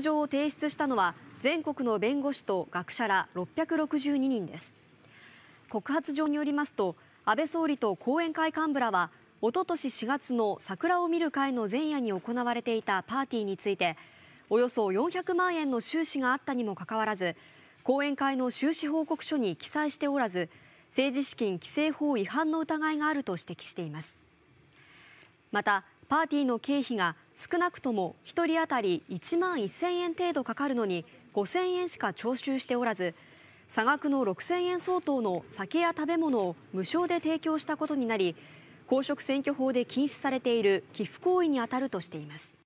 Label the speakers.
Speaker 1: 状を提出したのは全国の弁護士と学者ら662人です告発状によりますと安倍総理と後援会幹部らはおととし4月の桜を見る会の前夜に行われていたパーティーについておよそ400万円の収支があったにもかかわらず後援会の収支報告書に記載しておらず政治資金規正法違反の疑いがあると指摘していますまたパーティーの経費が少なくとも1人当たり1万1000円程度かかるのに5000円しか徴収しておらず差額の6000円相当の酒や食べ物を無償で提供したことになり公職選挙法で禁止されている寄付行為に当たるとしています。